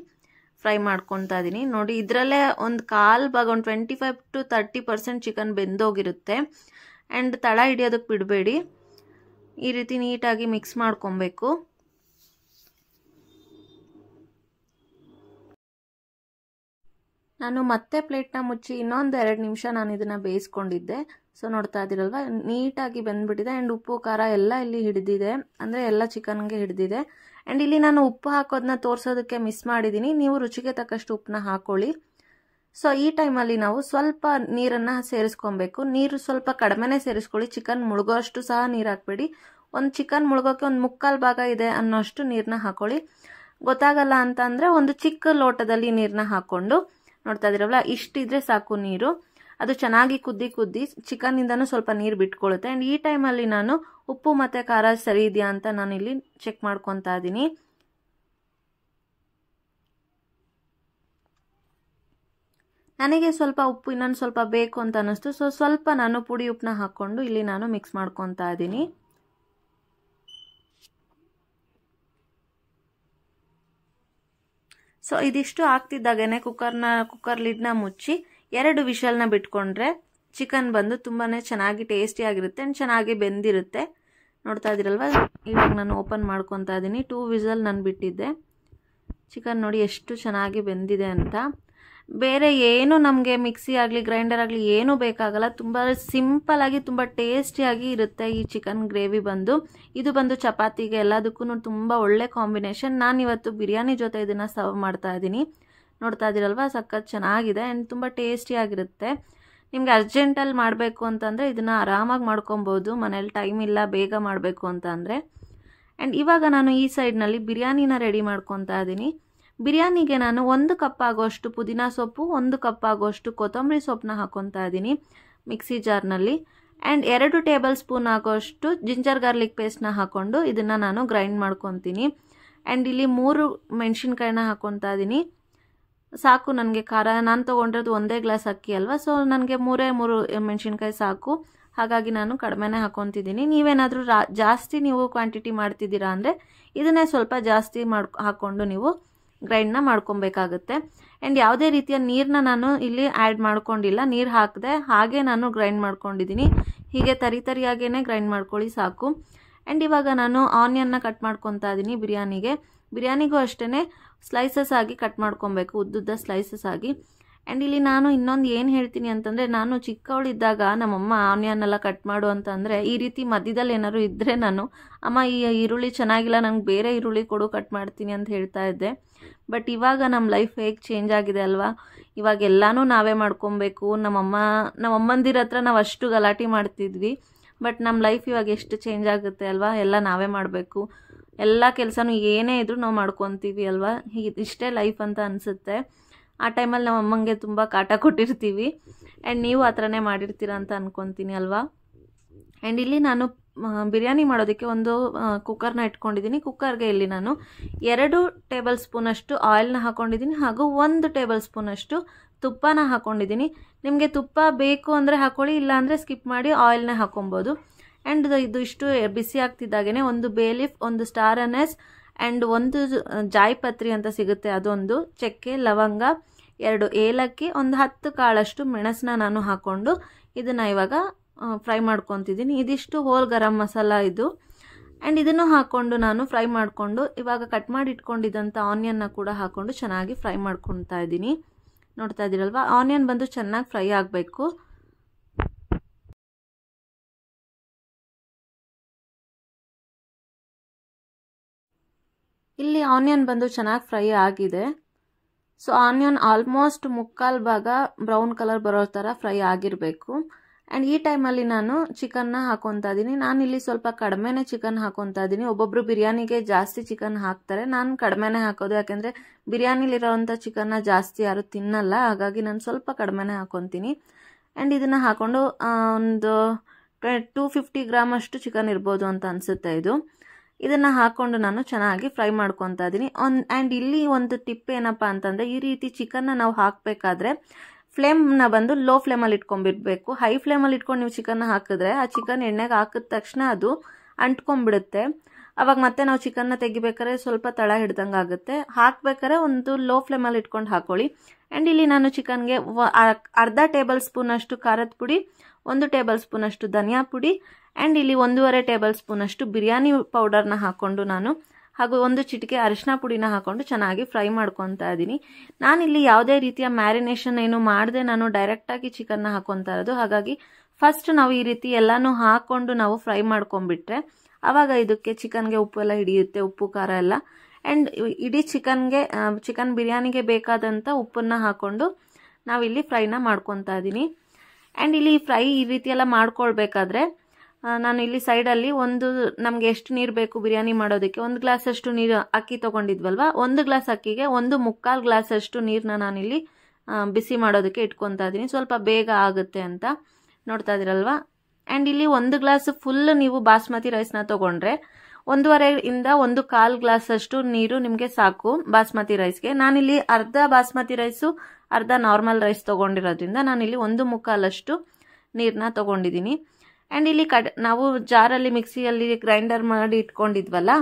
ಫ್ರೈ ಮಾಡ್ಕೊತಾ ಇದ್ದೀನಿ ನೋಡಿ ಇದರಲ್ಲೇ ಒಂದು ಕಾಲು ಭಾಗ ಒಂದು twenty five to thirty percent chicken ಬೆಂದೋಗಿರುತ್ತೆ ಆ್ಯಂಡ್ ತಳ ಹಿಡಿಯೋದಕ್ಕೆ ಬಿಡಬೇಡಿ ಈ ರೀತಿ ನೀಟಾಗಿ ಮಿಕ್ಸ್ ಮಾಡ್ಕೊಬೇಕು ನಾನು ಮತ್ತೆ ಪ್ಲೇಟ್ನ ಮುಚ್ಚಿ ಇನ್ನೊಂದು ಎರಡು ನಿಮಿಷ ನಾನು ಇದನ್ನು ಬೇಯಿಸ್ಕೊಂಡಿದ್ದೆ ಸೊ ನೋಡ್ತಾ ಇದ್ದೀರಲ್ವ ನೀಟಾಗಿ ಬೆಂದ್ಬಿಟ್ಟಿದೆ ಆ್ಯಂಡ್ ಉಪ್ಪು ಖಾರ ಎಲ್ಲ ಇಲ್ಲಿ ಹಿಡಿದಿದೆ ಅಂದರೆ ಎಲ್ಲ ಚಿಕನ್ಗೆ ಹಿಡಿದಿದೆ ಆ್ಯಂಡ್ ಇಲ್ಲಿ ನಾನು ಉಪ್ಪು ಹಾಕೋದನ್ನ ತೋರಿಸೋದಕ್ಕೆ ಮಿಸ್ ಮಾಡಿದ್ದೀನಿ ನೀವು ರುಚಿಗೆ ತಕ್ಕಷ್ಟು ಉಪ್ಪನ್ನ ಹಾಕೊಳ್ಳಿ ಸೊ ಈ ಟೈಮಲ್ಲಿ ನಾವು ಸ್ವಲ್ಪ ನೀರನ್ನು ಸೇರಿಸ್ಕೊಬೇಕು ನೀರು ಸ್ವಲ್ಪ ಕಡಿಮೆನೇ ಸೇರಿಸ್ಕೊಳ್ಳಿ ಚಿಕನ್ ಮುಳುಗೋ ಅಷ್ಟು ಸಹ ನೀರು ಹಾಕ್ಬೇಡಿ ಒಂದು ಚಿಕನ್ ಮುಳುಗೋಕೆ ಒಂದು ಮುಕ್ಕಾಲು ಭಾಗ ಇದೆ ಅನ್ನೋಷ್ಟು ನೀರನ್ನ ಹಾಕೊಳ್ಳಿ ಗೊತ್ತಾಗಲ್ಲ ಅಂತ ಒಂದು ಚಿಕ್ಕ ಲೋಟದಲ್ಲಿ ನೀರನ್ನ ಹಾಕ್ಕೊಂಡು ನೋಡ್ತಾ ಇದ್ದೀರಲ್ಲ ಇಷ್ಟಿದ್ರೆ ಸಾಕು ನೀರು ಅದು ಚೆನ್ನಾಗಿ ಕುದ್ದಿ ಕುದ್ದಿ ಚಿಕನ್ ಚಿಕನ್ನಿಂದನೂ ಸ್ವಲ್ಪ ನೀರು ಬಿಟ್ಕೊಳ್ಳುತ್ತೆ ಆ್ಯಂಡ್ ಈ ಟೈಮಲ್ಲಿ ನಾನು ಉಪ್ಪು ಮತ್ತು ಖಾರ ಸರಿ ಇದೆಯಾ ಅಂತ ನಾನು ಇಲ್ಲಿ ಚೆಕ್ ಮಾಡ್ಕೊತ ಇದ್ದೀನಿ ನನಗೆ ಸ್ವಲ್ಪ ಉಪ್ಪು ಇನ್ನೊಂದು ಸ್ವಲ್ಪ ಬೇಕು ಅಂತ ಅನ್ನಿಸ್ತು ಸೊ ಸ್ವಲ್ಪ ನಾನು ಪುಡಿ ಉಪ್ಪನ್ನ ಹಾಕ್ಕೊಂಡು ಇಲ್ಲಿ ನಾನು ಮಿಕ್ಸ್ ಮಾಡ್ಕೊತ ಇದ್ದೀನಿ ಸೊ ಇದಿಷ್ಟು ಆಗ್ತಿದ್ದಾಗೇನೆ ಕುಕ್ಕರ್ನ ಕುಕ್ಕರ್ ಲಿಡ್ನ ಮುಚ್ಚಿ ಎರಡು ವಿಷಲ್ನ ಬಿಟ್ಕೊಂಡ್ರೆ ಚಿಕನ್ ಬಂದು ತುಂಬಾ ಚೆನ್ನಾಗಿ ಟೇಸ್ಟಿಯಾಗಿರುತ್ತೆ ಆ್ಯಂಡ್ ಚೆನ್ನಾಗಿ ಬೆಂದಿರುತ್ತೆ ನೋಡ್ತಾ ಇದ್ದೀರಲ್ವ ಇವಾಗ ನಾನು ಓಪನ್ ಮಾಡ್ಕೊತಾ ಇದ್ದೀನಿ ಟೂ ವಿಸಲ್ ನಾನು ಬಿಟ್ಟಿದ್ದೆ ಚಿಕನ್ ನೋಡಿ ಎಷ್ಟು ಚೆನ್ನಾಗಿ ಬೆಂದಿದೆ ಅಂತ ಬೇರೆ ಏನು ನಮಗೆ ಮಿಕ್ಸಿ ಆಗಲಿ ಗ್ರೈಂಡರ್ ಆಗಲಿ ಏನೂ ಬೇಕಾಗಲ್ಲ ತುಂಬ ಸಿಂಪಲಾಗಿ ತುಂಬ ಟೇಸ್ಟಿಯಾಗಿ ಇರುತ್ತೆ ಈ ಚಿಕನ್ ಗ್ರೇವಿ ಬಂದು ಇದು ಬಂದು ಚಪಾತಿಗೆ ಎಲ್ಲದಕ್ಕೂ ತುಂಬ ಒಳ್ಳೆ ಕಾಂಬಿನೇಷನ್ ನಾನಿವತ್ತು ಬಿರಿಯಾನಿ ಜೊತೆ ಇದನ್ನು ಸರ್ವ್ ಮಾಡ್ತಾ ಇದ್ದೀನಿ ನೋಡ್ತಾ ಇದ್ದೀರಲ್ವ ಸಖತ್ ಚೆನ್ನಾಗಿದೆ ಆ್ಯಂಡ್ ತುಂಬ ಟೇಸ್ಟಿಯಾಗಿರುತ್ತೆ ನಿಮಗೆ ಅರ್ಜೆಂಟಲ್ಲಿ ಮಾಡಬೇಕು ಅಂತಂದರೆ ಇದನ್ನು ಆರಾಮಾಗಿ ಮಾಡ್ಕೊಬೋದು ಮನೇಲಿ ಟೈಮ್ ಇಲ್ಲ ಬೇಗ ಮಾಡಬೇಕು ಅಂತ ಅಂದರೆ ಆ್ಯಂಡ್ ಇವಾಗ ನಾನು ಈ ಸೈಡ್ನಲ್ಲಿ ಬಿರಿಯಾನಿನ ರೆಡಿ ಮಾಡ್ಕೊತಾ ಇದ್ದೀನಿ ಬಿರಿಯಾನಿಗೆ ನಾನು ಒಂದು ಕಪ್ ಆಗೋಷ್ಟು ಪುದೀನ ಸೊಪ್ಪು ಒಂದು ಕಪ್ ಆಗೋಷ್ಟು ಕೊತ್ತಂಬರಿ ಸೊಪ್ಪನ್ನ ಹಾಕೊತಾ ಇದ್ದೀನಿ ಮಿಕ್ಸಿ ಜಾರ್ನಲ್ಲಿ ಆ್ಯಂಡ್ ಎರಡು ಟೇಬಲ್ ಸ್ಪೂನ್ ಆಗೋಷ್ಟು ಜಿಂಜರ್ ಗಾರ್ಲಿಕ್ ಪೇಸ್ಟ್ನ ಹಾಕ್ಕೊಂಡು ಇದನ್ನು ನಾನು ಗ್ರೈಂಡ್ ಮಾಡ್ಕೊತೀನಿ ಆ್ಯಂಡ್ ಇಲ್ಲಿ ಮೂರು ಮೆಣಸಿನ್ಕಾಯಿನ ಹಾಕೊತಾ ಇದ್ದೀನಿ ಸಾಕು ನನಗೆ ಖಾರ ನಾನು ತೊಗೊಂಡಿರೋದು ಒಂದೇ ಗ್ಲಾಸ್ ಅಕ್ಕಿ ಅಲ್ವಾ ಸೊ ನನಗೆ ಮೂರೇ ಮೂರು ಮೆಣಸಿನ್ಕಾಯಿ ಸಾಕು ಹಾಗಾಗಿ ನಾನು ಕಡಿಮೆನೇ ಹಾಕೊತಿದ್ದೀನಿ ನೀವೇನಾದರೂ ರಾ ಜಾಸ್ತಿ ನೀವು ಕ್ವಾಂಟಿಟಿ ಮಾಡ್ತಿದ್ದೀರಾ ಅಂದರೆ ಇದನ್ನೇ ಸ್ವಲ್ಪ ಜಾಸ್ತಿ ಮಾಡ್ ಹಾಕ್ಕೊಂಡು ನೀವು ಗ್ರೈಂಡ್ನ ಮಾಡ್ಕೊಬೇಕಾಗುತ್ತೆ ಆ್ಯಂಡ್ ಯಾವುದೇ ರೀತಿಯ ನೀರನ್ನ ನಾನು ಇಲ್ಲಿ ಆ್ಯಡ್ ಮಾಡ್ಕೊಂಡಿಲ್ಲ ನೀರು ಹಾಕಿದೆ ಹಾಗೆ ನಾನು ಗ್ರೈಂಡ್ ಮಾಡ್ಕೊಂಡಿದ್ದೀನಿ ಹೀಗೆ ತರಿ ತರಿಯಾಗೇ ಗ್ರೈಂಡ್ ಮಾಡ್ಕೊಳ್ಳಿ ಸಾಕು ಆ್ಯಂಡ್ ಇವಾಗ ನಾನು ಆನಿಯನ್ನ ಕಟ್ ಮಾಡ್ಕೊತಾ ಇದ್ದೀನಿ ಬಿರಿಯಾನಿಗೆ ಬಿರಿಯಾನಿಗೂ ಅಷ್ಟೇ ಸ್ಲೈಸಸ್ ಆಗಿ ಕಟ್ ಮಾಡ್ಕೊಬೇಕು ಉದ್ದುದ್ದ ಸ್ಲೈಸಸ್ ಆಗಿ ಆ್ಯಂಡ್ ಇಲ್ಲಿ ನಾನು ಇನ್ನೊಂದು ಏನು ಹೇಳ್ತೀನಿ ಅಂತಂದರೆ ನಾನು ಚಿಕ್ಕವಳಿದ್ದಾಗ ನಮ್ಮಮ್ಮ ಆನಿಯನ್ ಎಲ್ಲ ಕಟ್ ಮಾಡು ಅಂತಂದರೆ ಈ ರೀತಿ ಮಧ್ಯದಲ್ಲಿ ಏನಾದ್ರು ಇದ್ದರೆ ನಾನು ಅಮ್ಮ ಈ ಈರುಳ್ಳಿ ಚೆನ್ನಾಗಿಲ್ಲ ನಂಗೆ ಬೇರೆ ಈರುಳ್ಳಿ ಕೊಡು ಕಟ್ ಮಾಡ್ತೀನಿ ಅಂತ ಹೇಳ್ತಾ ಇದ್ದೆ ಬಟ್ ಇವಾಗ ನಮ್ಮ ಲೈಫ್ ಹೇಗೆ ಚೇಂಜ್ ಆಗಿದೆ ಅಲ್ವಾ ಇವಾಗ ಎಲ್ಲನೂ ನಾವೇ ಮಾಡ್ಕೊಬೇಕು ನಮ್ಮಮ್ಮ ನಮ್ಮಮ್ಮಂದಿರ ಹತ್ರ ನಾವು ಅಷ್ಟು ಗಲಾಟೆ ಮಾಡ್ತಿದ್ವಿ ಬಟ್ ನಮ್ಮ ಲೈಫ್ ಇವಾಗ ಎಷ್ಟು ಚೇಂಜ್ ಆಗುತ್ತೆ ಅಲ್ವಾ ಎಲ್ಲ ನಾವೇ ಮಾಡಬೇಕು ಎಲ್ಲ ಕೆಲಸನೂ ಏನೇ ಇದ್ರೂ ನಾವು ಮಾಡ್ಕೊತೀವಿ ಅಲ್ವಾ ಇಷ್ಟೇ ಲೈಫ್ ಅಂತ ಅನಿಸುತ್ತೆ ಆ ಟೈಮಲ್ಲಿ ನಮ್ಮ ಅಮ್ಮಂಗೆ ತುಂಬ ಕಾಟ ಕೊಟ್ಟಿರ್ತೀವಿ ಆ್ಯಂಡ್ ನೀವು ಆ ಥರನೇ ಮಾಡಿರ್ತೀರ ಅಂತ ಅಂದ್ಕೊತೀನಿ ಅಲ್ವಾ ಆ್ಯಂಡ್ ಇಲ್ಲಿ ನಾನು ಬಿರಿಯಾನಿ ಮಾಡೋದಕ್ಕೆ ಒಂದು ಕುಕ್ಕರ್ನ ಇಟ್ಕೊಂಡಿದ್ದೀನಿ ಕುಕ್ಕರ್ಗೆ ಇಲ್ಲಿ ನಾನು ಎರಡು ಟೇಬಲ್ ಸ್ಪೂನಷ್ಟು ಆಯಿಲ್ನ ಹಾಕೊಂಡಿದ್ದೀನಿ ಹಾಗೂ ಒಂದು ಟೇಬಲ್ ಸ್ಪೂನಷ್ಟು ತುಪ್ಪನ ಹಾಕೊಂಡಿದ್ದೀನಿ ನಿಮಗೆ ತುಪ್ಪ ಬೇಕು ಅಂದರೆ ಹಾಕೊಳ್ಳಿ ಇಲ್ಲಾಂದರೆ ಸ್ಕಿಪ್ ಮಾಡಿ ಆಯಿಲ್ನ ಹಾಕ್ಕೊಬೋದು ಆ್ಯಂಡ್ ಇದು ಇಷ್ಟು ಬಿಸಿ ಆಗ್ತಿದ್ದಾಗೇ ಒಂದು ಬೇಲಿಫ್ ಒಂದು ಸ್ಟಾರ್ ಅನೆಸ್ ಆ್ಯಂಡ್ ಒಂದು ಜಾಯಿಪತ್ರಿ ಅಂತ ಸಿಗುತ್ತೆ ಅದೊಂದು ಚಕ್ಕೆ ಲವಂಗ ಎರಡು ಏಲಕ್ಕಿ ಒಂದು ಹತ್ತು ಕಾಳಷ್ಟು ಮೆಣಸನ್ನ ನಾನು ಹಾಕ್ಕೊಂಡು ಇದನ್ನು ಇವಾಗ ಫ್ರೈ ಮಾಡ್ಕೊತಿದ್ದೀನಿ ಇದಿಷ್ಟು ಹೋಲ್ ಗರಂ ಮಸಾಲ ಇದು ಆ್ಯಂಡ್ ಇದನ್ನು ಹಾಕ್ಕೊಂಡು ನಾನು ಫ್ರೈ ಮಾಡಿಕೊಂಡು ಇವಾಗ ಕಟ್ ಮಾಡಿ ಇಟ್ಕೊಂಡಿದ್ದಂಥ ಆನಿಯನ್ನ ಕೂಡ ಹಾಕ್ಕೊಂಡು ಚೆನ್ನಾಗಿ ಫ್ರೈ ಮಾಡ್ಕೊತಾ ಇದ್ದೀನಿ ನೋಡ್ತಾ ಇದ್ದೀರಲ್ವ ಆನಿಯನ್ ಬಂದು ಚೆನ್ನಾಗಿ ಫ್ರೈ ಆಗಬೇಕು ಇಲ್ಲಿ ಆನಿಯನ್ ಬಂದು ಚೆನ್ನಾಗಿ ಫ್ರೈ ಆಗಿದೆ ಸೊ ಆನಿಯನ್ ಆಲ್ಮೋಸ್ಟ್ ಮುಕ್ಕಾಲು ಭಾಗ ಬ್ರೌನ್ ಕಲರ್ ಬರೋ ಥರ ಫ್ರೈ ಆಗಿರಬೇಕು ಆ್ಯಂಡ್ ಈ ಟೈಮಲ್ಲಿ ನಾನು ಚಿಕನ್ನ ಹಾಕೊತಾ ಇದ್ದೀನಿ ನಾನು ಇಲ್ಲಿ ಸ್ವಲ್ಪ ಕಡಿಮೆನೇ ಚಿಕನ್ ಹಾಕೊತಾ ಇದ್ದೀನಿ ಒಬ್ಬೊಬ್ರು ಬಿರಿಯಾನಿಗೆ ಜಾಸ್ತಿ ಚಿಕನ್ ಹಾಕ್ತಾರೆ ನಾನು ಕಡಿಮೆನೇ ಹಾಕೋದು ಯಾಕೆಂದರೆ ಬಿರಿಯಾನಿಲಿರೋವಂಥ ಚಿಕನ್ನ ಜಾಸ್ತಿ ಯಾರು ತಿನ್ನಲ್ಲ ಹಾಗಾಗಿ ನಾನು ಸ್ವಲ್ಪ ಕಡಿಮೆನೇ ಹಾಕೊತೀನಿ ಆ್ಯಂಡ್ ಇದನ್ನು ಹಾಕೊಂಡು ಒಂದು ಟೂ ಫಿಫ್ಟಿ ಗ್ರಾಮ್ ಅಷ್ಟು ಚಿಕನ್ ಇರ್ಬೋದು ಅಂತ ಅನಿಸುತ್ತೆ ಇದು ಇದನ್ನು ಹಾಕೊಂಡು ನಾನು ಚೆನ್ನಾಗಿ ಫ್ರೈ ಮಾಡ್ಕೊತಾ ಇದ್ದೀನಿ ಒನ್ ಆ್ಯಂಡ್ ಇಲ್ಲಿ ಒಂದು ಟಿಪ್ ಏನಪ್ಪ ಅಂತಂದರೆ ಈ ರೀತಿ ಚಿಕನ್ನ ನಾವು ಹಾಕಬೇಕಾದ್ರೆ ಫ್ಲೇಮ್ನ ಬಂದು ಲೋ ಫ್ಲೇಮಲ್ಲಿ ಇಟ್ಕೊಂಡ್ಬಿಡ್ಬೇಕು ಹೈ ಫ್ಲೇಮಲ್ಲಿ ಇಟ್ಕೊಂಡು ನೀವು ಚಿಕನ್ನ ಹಾಕಿದ್ರೆ ಆ ಚಿಕನ್ ಎಣ್ಣೆಗೆ ಹಾಕಿದ ತಕ್ಷಣ ಅದು ಅಂಟ್ಕೊಂಡ್ಬಿಡುತ್ತೆ ಅವಾಗ ಮತ್ತೆ ನಾವು ಚಿಕನ್ನ ತೆಗಿಬೇಕಾದ್ರೆ ಸ್ವಲ್ಪ ತಳ ಹಿಡ್ದಂಗೆ ಆಗುತ್ತೆ ಹಾಕಬೇಕಾದ್ರೆ ಒಂದು ಲೋ ಫ್ಲೇಮಲ್ಲಿ ಇಟ್ಕೊಂಡು ಹಾಕೊಳ್ಳಿ ಆ್ಯಂಡ್ ಇಲ್ಲಿ ನಾನು ಚಿಕನ್ಗೆ ಅರ್ಧ ಟೇಬಲ್ ಸ್ಪೂನ್ ಅಷ್ಟು ಖಾರದ ಪುಡಿ ಒಂದು ಟೇಬಲ್ ಸ್ಪೂನಷ್ಟು ಧನಿಯಾ ಪುಡಿ ಆ್ಯಂಡ್ ಇಲ್ಲಿ ಒಂದೂವರೆ ಟೇಬಲ್ ಸ್ಪೂನಷ್ಟು ಬಿರಿಯಾನಿ ಪೌಡರ್ನ ಹಾಕ್ಕೊಂಡು ನಾನು ಹಾಗೂ ಒಂದು ಚಿಟಿಕೆ ಅರಿಶಿನ ಪುಡಿನ ಹಾಕ್ಕೊಂಡು ಚೆನ್ನಾಗಿ ಫ್ರೈ ಮಾಡ್ಕೊತಾ ಇದ್ದೀನಿ ನಾನಿಲ್ಲಿ ಯಾವುದೇ ರೀತಿಯ ಮ್ಯಾರಿನೇಷನ್ ಏನು ಮಾಡದೆ ನಾನು ಡೈರೆಕ್ಟಾಗಿ ಚಿಕನ್ನ ಹಾಕೊತಾ ಇರೋದು ಹಾಗಾಗಿ ಫಸ್ಟ್ ನಾವು ಈ ರೀತಿ ಎಲ್ಲನೂ ಹಾಕ್ಕೊಂಡು ನಾವು ಫ್ರೈ ಮಾಡ್ಕೊಂಡ್ಬಿಟ್ರೆ ಆವಾಗ ಇದಕ್ಕೆ ಚಿಕನ್ಗೆ ಉಪ್ಪು ಎಲ್ಲ ಹಿಡಿಯುತ್ತೆ ಉಪ್ಪು ಖಾರ ಎಲ್ಲ ಆ್ಯಂಡ್ ಇಡೀ ಚಿಕನ್ಗೆ ಚಿಕನ್ ಬಿರಿಯಾನಿಗೆ ಬೇಕಾದಂಥ ಉಪ್ಪನ್ನು ಹಾಕ್ಕೊಂಡು ನಾವಿಲ್ಲಿ ಫ್ರೈನ ಮಾಡ್ಕೊತಾ ಇದ್ದೀನಿ ಆ್ಯಂಡ್ ಇಲ್ಲಿ ಫ್ರೈ ಈ ರೀತಿಯೆಲ್ಲ ಮಾಡ್ಕೊಳ್ಬೇಕಾದ್ರೆ ನಾನು ಇಲ್ಲಿ ಸೈಡಲ್ಲಿ ಒಂದು ನಮಗೆ ಎಷ್ಟು ನೀರು ಬೇಕು ಬಿರಿಯಾನಿ ಮಾಡೋದಕ್ಕೆ ಒಂದು ಗ್ಲಾಸಷ್ಟು ನೀರು ಅಕ್ಕಿ ತೊಗೊಂಡಿದ್ವಲ್ವ ಒಂದು ಗ್ಲಾಸ್ ಅಕ್ಕಿಗೆ ಒಂದು ಮುಕ್ಕಾಲು ಗ್ಲಾಸಷ್ಟು ನೀರನ್ನ ನಾನಿಲ್ಲಿ ಬಿಸಿ ಮಾಡೋದಕ್ಕೆ ಇಟ್ಕೊತಾ ಇದ್ದೀನಿ ಸ್ವಲ್ಪ ಬೇಗ ಆಗುತ್ತೆ ಅಂತ ನೋಡ್ತಾ ಇದ್ದೀರಲ್ವ ಆ್ಯಂಡ್ ಇಲ್ಲಿ ಒಂದು ಗ್ಲಾಸ್ ಫುಲ್ ನೀವು ಬಾಸ್ಮತಿ ರೈಸ್ನ ತೊಗೊಂಡ್ರೆ ಒಂದೂವರೆಯಿಂದ ಒಂದು ಕಾಲು ಗ್ಲಾಸಷ್ಟು ನೀರು ನಿಮಗೆ ಸಾಕು ಬಾಸ್ಮತಿ ರೈಸ್ಗೆ ನಾನಿಲ್ಲಿ ಅರ್ಧ ಬಾಸ್ಮತಿ ರೈಸು ಅರ್ಧ ನಾರ್ಮಲ್ ರೈಸ್ ತೊಗೊಂಡಿರೋದ್ರಿಂದ ನಾನಿಲ್ಲಿ ಒಂದು ಮುಕ್ಕಾಲಷ್ಟು ನೀರನ್ನ ತೊಗೊಂಡಿದ್ದೀನಿ ಆ್ಯಂಡ್ ಇಲ್ಲಿ ಕಡ್ ನಾವು ಜಾರಲ್ಲಿ ಮಿಕ್ಸಿಯಲ್ಲಿ ಗ್ರೈಂಡರ್ ಮಾಡಿ ಇಟ್ಕೊಂಡಿದ್ವಲ್ಲ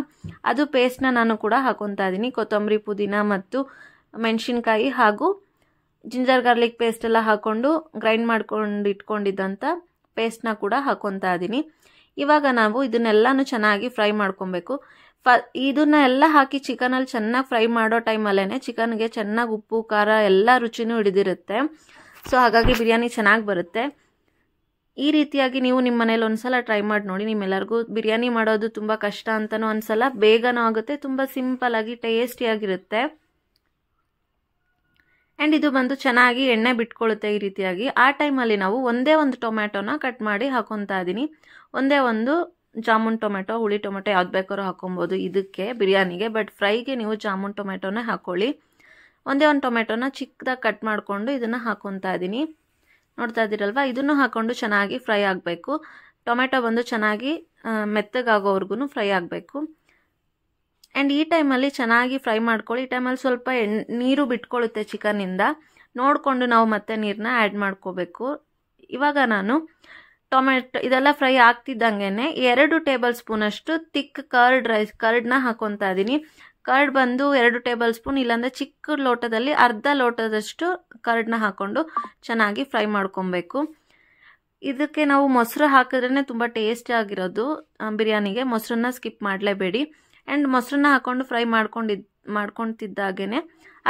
ಅದು ಪೇಸ್ಟ್ನ ನಾನು ಕೂಡ ಹಾಕೊತಾ ಇದ್ದೀನಿ ಕೊತ್ತಂಬರಿ ಪುದೀನ ಮತ್ತು ಮೆಣಸಿನ್ಕಾಯಿ ಹಾಗೂ ಜಿಂಜರ್ ಗಾರ್ಲಿಕ್ ಪೇಸ್ಟ್ ಎಲ್ಲ ಹಾಕ್ಕೊಂಡು ಗ್ರೈಂಡ್ ಮಾಡ್ಕೊಂಡು ಇಟ್ಕೊಂಡಿದ್ದಂಥ ಪೇಸ್ಟ್ನ ಕೂಡ ಹಾಕೊತಾ ಇದ್ದೀನಿ ಇವಾಗ ನಾವು ಇದನ್ನೆಲ್ಲನೂ ಚೆನ್ನಾಗಿ ಫ್ರೈ ಮಾಡ್ಕೊಬೇಕು ಫ ಇದನ್ನ ಎಲ್ಲ ಹಾಕಿ ಚಿಕನಲ್ಲಿ ಚೆನ್ನಾಗಿ ಫ್ರೈ ಮಾಡೋ ಟೈಮಲ್ಲೇ ಚಿಕನ್ಗೆ ಚೆನ್ನಾಗಿ ಉಪ್ಪು ಖಾರ ಎಲ್ಲ ರುಚಿನೂ ಹಿಡಿದಿರುತ್ತೆ ಸೊ ಹಾಗಾಗಿ ಬಿರಿಯಾನಿ ಚೆನ್ನಾಗಿ ಬರುತ್ತೆ ಈ ರೀತಿಯಾಗಿ ನೀವು ನಿಮ್ಮ ಮನೇಲಿ ಒಂದ್ಸಲ ಟ್ರೈ ಮಾಡಿ ನೋಡಿ ನಿಮ್ಮೆಲ್ಲರಿಗೂ ಬಿರಿಯಾನಿ ಮಾಡೋದು ತುಂಬ ಕಷ್ಟ ಅಂತಲೂ ಅನ್ಸಲ್ಲ ಬೇಗನೂ ಆಗುತ್ತೆ ತುಂಬ ಸಿಂಪಲಾಗಿ ಟೇಸ್ಟಿಯಾಗಿರುತ್ತೆ ಆ್ಯಂಡ್ ಇದು ಬಂದು ಚೆನ್ನಾಗಿ ಎಣ್ಣೆ ಬಿಟ್ಕೊಳ್ಳುತ್ತೆ ಈ ರೀತಿಯಾಗಿ ಆ ಟೈಮಲ್ಲಿ ನಾವು ಒಂದೇ ಒಂದು ಟೊಮ್ಯಾಟೊನ ಕಟ್ ಮಾಡಿ ಹಾಕೊತಾ ಇದ್ದೀನಿ ಒಂದೇ ಒಂದು ಜಾಮೂನ್ ಟೊಮೆಟೊ ಹುಳಿ ಟೊಮೆಟೊ ಯಾವ್ದು ಬೇಕಾದ್ರೂ ಹಾಕೊಬೋದು ಇದಕ್ಕೆ ಬಿರಿಯಾನಿಗೆ ಬಟ್ ಫ್ರೈಗೆ ನೀವು ಜಾಮೂನ್ ಟೊಮೆಟೊನೇ ಹಾಕೊಳ್ಳಿ ಒಂದೇ ಒಂದು ಟೊಮೆಟೊನ ಚಿಕ್ಕದಾಗಿ ಕಟ್ ಮಾಡಿಕೊಂಡು ಇದನ್ನು ಹಾಕೊತಾ ಇದ್ದೀನಿ ನೋಡ್ತಾ ಇದ್ದೀರಲ್ವ ಇದನ್ನು ಹಾಕ್ಕೊಂಡು ಚೆನ್ನಾಗಿ ಫ್ರೈ ಆಗಬೇಕು ಟೊಮೆಟೊ ಬಂದು ಚೆನ್ನಾಗಿ ಮೆತ್ತಗಾಗೋವರೆಗೂ ಫ್ರೈ ಆಗಬೇಕು ಆ್ಯಂಡ್ ಈ ಟೈಮಲ್ಲಿ ಚೆನ್ನಾಗಿ ಫ್ರೈ ಮಾಡ್ಕೊಳ್ಳಿ ಈ ಟೈಮಲ್ಲಿ ಸ್ವಲ್ಪ ನೀರು ಬಿಟ್ಕೊಳ್ಳುತ್ತೆ ಚಿಕನ್ನಿಂದ ನೋಡಿಕೊಂಡು ನಾವು ಮತ್ತೆ ನೀರನ್ನ ಆ್ಯಡ್ ಮಾಡ್ಕೋಬೇಕು ಇವಾಗ ನಾನು ಟೊಮೆಟೊ ಇದೆಲ್ಲ ಫ್ರೈ ಆಗ್ತಿದ್ದಂಗೆ ಎರಡು ಟೇಬಲ್ ಸ್ಪೂನಷ್ಟು ತಿಕ್ ಕರ್ಡ್ ರೈಸ್ ಕರ್ಡ್ನ ಹಾಕೊತಾ ಇದ್ದೀನಿ ಕರ್ಡ್ ಬಂದು ಎರಡು ಟೇಬಲ್ ಸ್ಪೂನ್ ಇಲ್ಲಾಂದರೆ ಚಿಕ್ಕ ಲೋಟದಲ್ಲಿ ಅರ್ಧ ಲೋಟದಷ್ಟು ಕರ್ಡ್ನ ಹಾಕ್ಕೊಂಡು ಚೆನ್ನಾಗಿ ಫ್ರೈ ಮಾಡ್ಕೊಬೇಕು ಇದಕ್ಕೆ ನಾವು ಮೊಸರು ಹಾಕಿದ್ರೇ ತುಂಬ ಟೇಸ್ಟಿಯಾಗಿರೋದು ಬಿರಿಯಾನಿಗೆ ಮೊಸರನ್ನ ಸ್ಕಿಪ್ ಮಾಡಲೇಬೇಡಿ ಆ್ಯಂಡ್ ಮೊಸರನ್ನ ಹಾಕ್ಕೊಂಡು ಫ್ರೈ ಮಾಡ್ಕೊಂಡಿದ್ದು ಮಾಡ್ಕೊತಿದ್ದಾಗೇ